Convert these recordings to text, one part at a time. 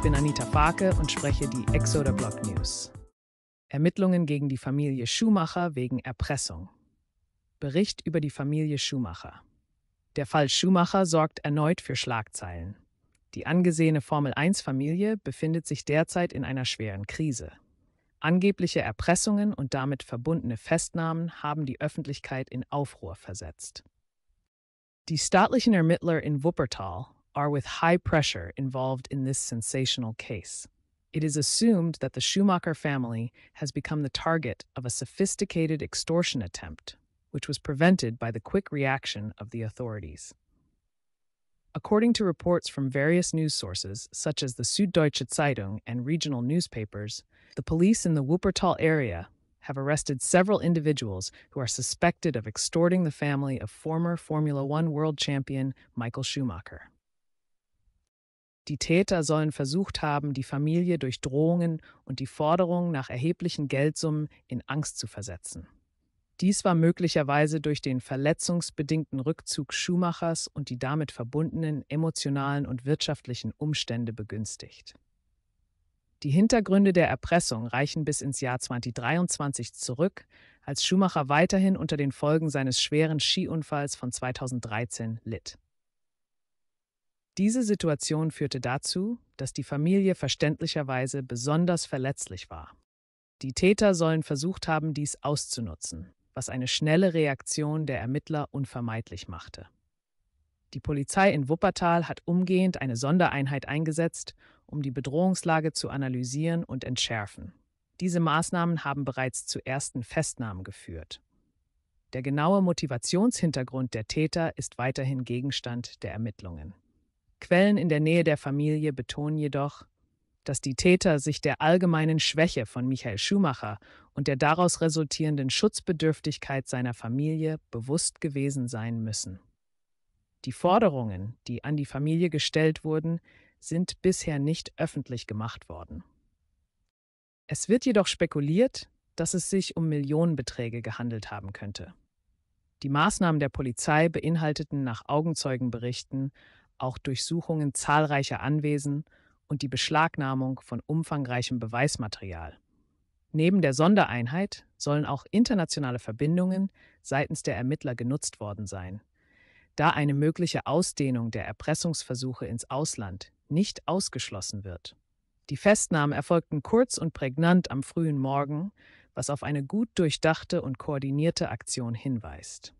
Ich bin Anita Farke und spreche die Exoder Block News. Ermittlungen gegen die Familie Schumacher wegen Erpressung. Bericht über die Familie Schumacher. Der Fall Schumacher sorgt erneut für Schlagzeilen. Die angesehene Formel-1-Familie befindet sich derzeit in einer schweren Krise. Angebliche Erpressungen und damit verbundene Festnahmen haben die Öffentlichkeit in Aufruhr versetzt. Die staatlichen Ermittler in Wuppertal are with high pressure involved in this sensational case. It is assumed that the Schumacher family has become the target of a sophisticated extortion attempt, which was prevented by the quick reaction of the authorities. According to reports from various news sources, such as the Süddeutsche Zeitung and regional newspapers, the police in the Wuppertal area have arrested several individuals who are suspected of extorting the family of former Formula One world champion Michael Schumacher. Die Täter sollen versucht haben, die Familie durch Drohungen und die Forderungen nach erheblichen Geldsummen in Angst zu versetzen. Dies war möglicherweise durch den verletzungsbedingten Rückzug Schumachers und die damit verbundenen emotionalen und wirtschaftlichen Umstände begünstigt. Die Hintergründe der Erpressung reichen bis ins Jahr 2023 zurück, als Schumacher weiterhin unter den Folgen seines schweren Skiunfalls von 2013 litt. Diese Situation führte dazu, dass die Familie verständlicherweise besonders verletzlich war. Die Täter sollen versucht haben, dies auszunutzen, was eine schnelle Reaktion der Ermittler unvermeidlich machte. Die Polizei in Wuppertal hat umgehend eine Sondereinheit eingesetzt, um die Bedrohungslage zu analysieren und entschärfen. Diese Maßnahmen haben bereits zu ersten Festnahmen geführt. Der genaue Motivationshintergrund der Täter ist weiterhin Gegenstand der Ermittlungen. Quellen in der Nähe der Familie betonen jedoch, dass die Täter sich der allgemeinen Schwäche von Michael Schumacher und der daraus resultierenden Schutzbedürftigkeit seiner Familie bewusst gewesen sein müssen. Die Forderungen, die an die Familie gestellt wurden, sind bisher nicht öffentlich gemacht worden. Es wird jedoch spekuliert, dass es sich um Millionenbeträge gehandelt haben könnte. Die Maßnahmen der Polizei beinhalteten nach Augenzeugenberichten auch Durchsuchungen zahlreicher Anwesen und die Beschlagnahmung von umfangreichem Beweismaterial. Neben der Sondereinheit sollen auch internationale Verbindungen seitens der Ermittler genutzt worden sein, da eine mögliche Ausdehnung der Erpressungsversuche ins Ausland nicht ausgeschlossen wird. Die Festnahmen erfolgten kurz und prägnant am frühen Morgen, was auf eine gut durchdachte und koordinierte Aktion hinweist.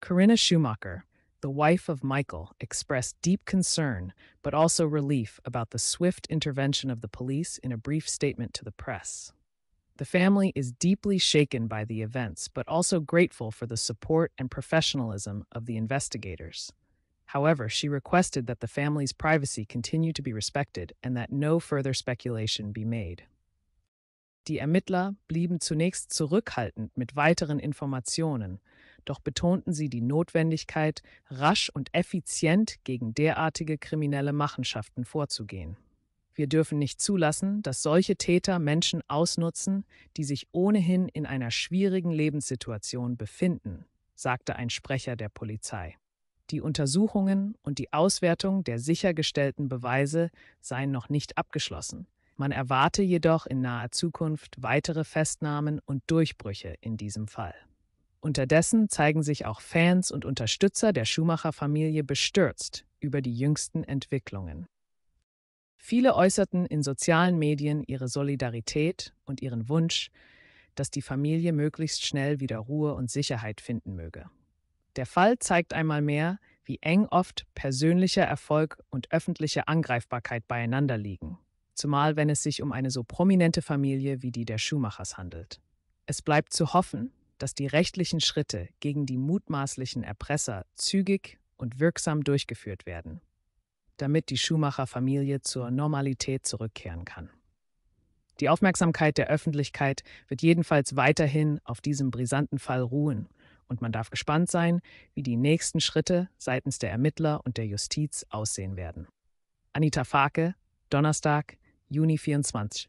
Corinna Schumacher the wife of Michael expressed deep concern but also relief about the swift intervention of the police in a brief statement to the press. The family is deeply shaken by the events but also grateful for the support and professionalism of the investigators. However, she requested that the family's privacy continue to be respected and that no further speculation be made. Die Ermittler blieben zunächst zurückhaltend mit weiteren Informationen, doch betonten sie die Notwendigkeit, rasch und effizient gegen derartige kriminelle Machenschaften vorzugehen. Wir dürfen nicht zulassen, dass solche Täter Menschen ausnutzen, die sich ohnehin in einer schwierigen Lebenssituation befinden, sagte ein Sprecher der Polizei. Die Untersuchungen und die Auswertung der sichergestellten Beweise seien noch nicht abgeschlossen. Man erwarte jedoch in naher Zukunft weitere Festnahmen und Durchbrüche in diesem Fall. Unterdessen zeigen sich auch Fans und Unterstützer der Schumacher-Familie bestürzt über die jüngsten Entwicklungen. Viele äußerten in sozialen Medien ihre Solidarität und ihren Wunsch, dass die Familie möglichst schnell wieder Ruhe und Sicherheit finden möge. Der Fall zeigt einmal mehr, wie eng oft persönlicher Erfolg und öffentliche Angreifbarkeit beieinander liegen, zumal wenn es sich um eine so prominente Familie wie die der Schumachers handelt. Es bleibt zu hoffen, dass die rechtlichen Schritte gegen die mutmaßlichen Erpresser zügig und wirksam durchgeführt werden, damit die Schumacher-Familie zur Normalität zurückkehren kann. Die Aufmerksamkeit der Öffentlichkeit wird jedenfalls weiterhin auf diesem brisanten Fall ruhen und man darf gespannt sein, wie die nächsten Schritte seitens der Ermittler und der Justiz aussehen werden. Anita Farke, Donnerstag, Juni 24.